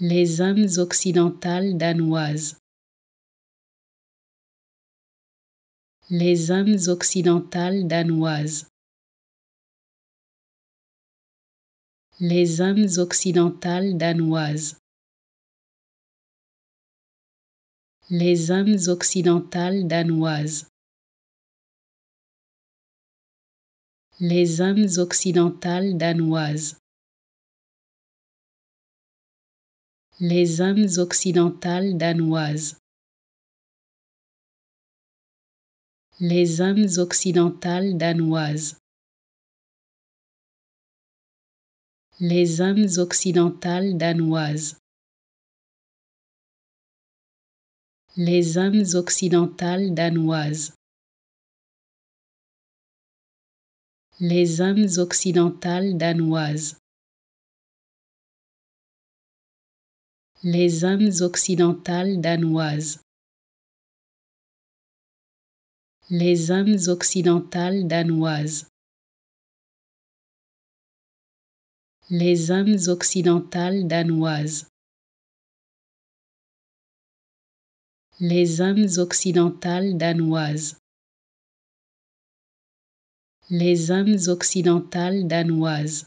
les âmes occidentales danoises. Les âmes occidentales danoises. Les âmes occidentales danoises. Les âmes occidentales danoises. Les âmes occidentales danoises. les âmes occidentales danoises. Les âmes occidentales danoises. Les âmes occidentales danoises. Les âmes occidentales danoises. Les âmes occidentales danoises. Les Indes occidentales danoises. Les Indes occidentales danoises. Les Indes occidentales danoises. Les Indes occidentales danoises. Les Indes occidentales danoises.